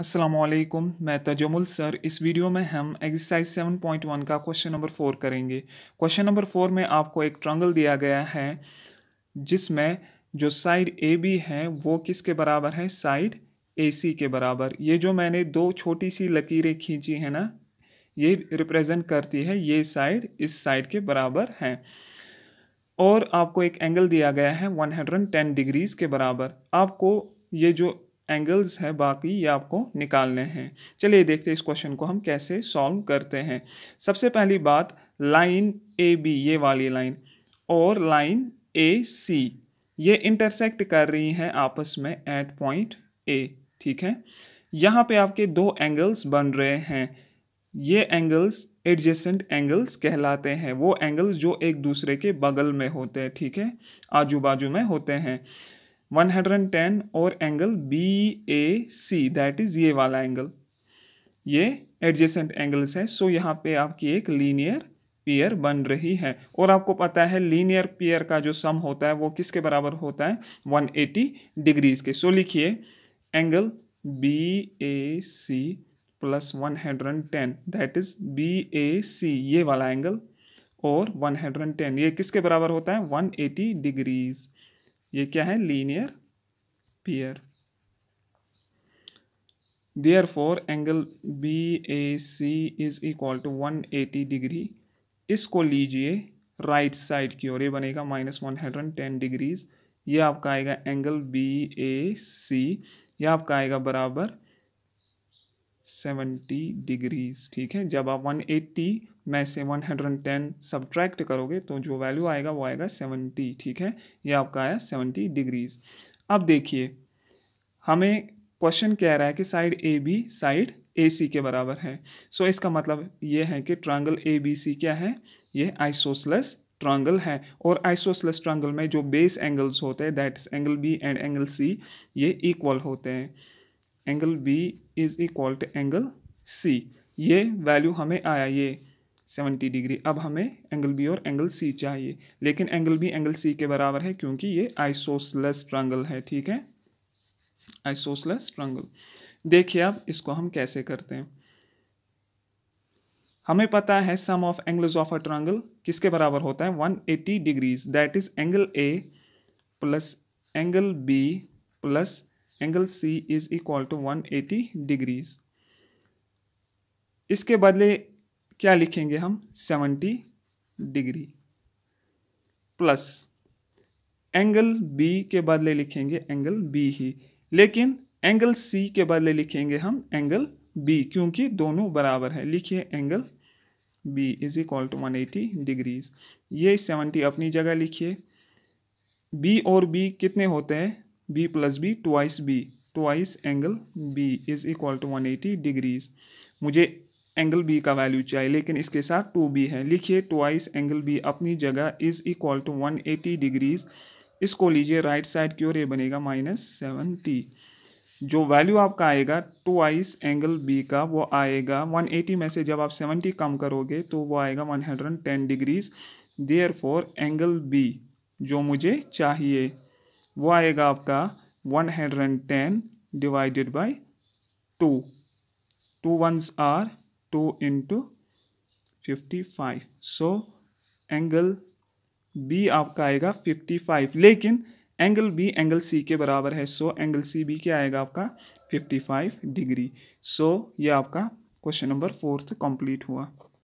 असलकुम मैं तजमुल सर इस वीडियो में हम एक्सरसाइज 7.1 का क्वेश्चन नंबर फोर करेंगे क्वेश्चन नंबर फोर में आपको एक ट्रंगल दिया गया है जिसमें जो साइड ए बी है वो किसके बराबर है साइड ए सी के बराबर ये जो मैंने दो छोटी सी लकीरें खींची है ना ये रिप्रेजेंट करती है ये साइड इस साइड के बराबर है और आपको एक एंगल दिया गया है वन डिग्रीज़ के बराबर आपको ये जो एंगल्स हैं बाकी ये आपको निकालने हैं चलिए देखते हैं इस क्वेश्चन को हम कैसे सॉल्व करते हैं सबसे पहली बात लाइन ए बी ये वाली लाइन और लाइन ए सी ये इंटरसेक्ट कर रही हैं आपस में एट पॉइंट ए ठीक है यहाँ पे आपके दो एंगल्स बन रहे हैं ये एंगल्स एडजेसेंट एंगल्स कहलाते हैं वो एंगल्स जो एक दूसरे के बगल में होते हैं ठीक है आजू बाजू में होते हैं 110 और angle B A C that is ये वाला एंगल ये एडजेसेंट एंगल्स है सो यहाँ पे आपकी एक लीनियर पेयर बन रही है और आपको पता है लीनियर पेयर का जो सम होता है वो किसके बराबर होता है 180 डिग्रीज के सो लिखिए angle B A C plus one hundred and ten that is B A C ये वाला एंगल और वन हंड्रेड एंड टेन ये किसके बराबर होता है वन एटी डिग्रीज ये क्या है linear pair there for angle B A C is equal to one eighty degree इसको लीजिए राइट साइड की ओर ये बनेगा minus one hundred and ten degrees ये आपका आएगा एंगल बी ए सी यह आपका आएगा बराबर सेवेंटी डिग्रीज ठीक है जब आप वन एट्टी में से one hundred and ten subtract करोगे तो जो वैल्यू आएगा वो आएगा सेवेंटी ठीक है ये आपका आया सेवेंटी डिग्रीज अब देखिए हमें क्वेश्चन कह रहा है कि side A B side A C के बराबर है सो so, इसका मतलब ये है कि ट्रांगल ए बी सी क्या है ये आइसोसलस ट्रांगल है और आइसोसलस ट्रांगल में जो बेस एंगल्स होते हैं that angle B and angle C ये इक्वल होते हैं angle B is equal to angle C ये वैल्यू हमें आया ये सेवेंटी डिग्री अब हमें एंगल बी और एंगल सी चाहिए लेकिन एंगल बी एंगल सी के बराबर है क्योंकि ये आइसोसलेस ट्रंगल है ठीक है आइसोसलेस ट्रंगल देखिए अब इसको हम कैसे करते हैं हमें पता है sum of angles of a triangle किसके बराबर होता है one eighty degrees that is angle A plus angle B plus angle C is equal to 180 degrees इसके बदले क्या लिखेंगे हम 70 डिग्री प्लस एंगल बी के बदले लिखेंगे एंगल बी ही लेकिन एंगल सी के बदले लिखेंगे हम एंगल बी क्योंकि दोनों बराबर है लिखिए angle B is equal to one eighty degrees ये सेवेंटी अपनी जगह लिखिए बी और बी कितने होते हैं b plus B twice B twice angle B is equal to one eighty degrees मुझे एंगल बी का वैल्यू चाहिए लेकिन इसके साथ टू बी है लिखिए ट्वाइस एंगल बी अपनी जगह is equal to one eighty degrees इसको लीजिए राइट साइड की ओर ये बनेगा माइनस सेवेंटी जो वैल्यू आपका आएगा ट्वाइस एंगल बी का वो आएगा 180 में से जब आप 70 कम करोगे तो वो आएगा 110 degrees there for angle B जो मुझे चाहिए वो आएगा आपका one hundred and ten divided by two two ones are two into fifty five so angle B आपका आएगा फिफ्टी फाइव लेकिन एंगल बी एंगल सी के बराबर है सो एंगल सी बी क्या आएगा आपका फिफ्टी फाइव डिग्री सो ये आपका क्वेश्चन नंबर फोर्थ कंप्लीट हुआ